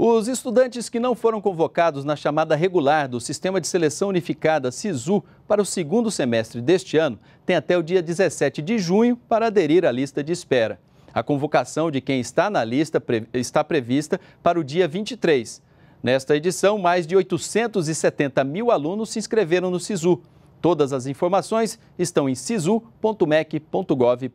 Os estudantes que não foram convocados na chamada regular do Sistema de Seleção Unificada SISU para o segundo semestre deste ano têm até o dia 17 de junho para aderir à lista de espera. A convocação de quem está na lista está prevista para o dia 23. Nesta edição, mais de 870 mil alunos se inscreveram no SISU. Todas as informações estão em sisu.mec.gov.br.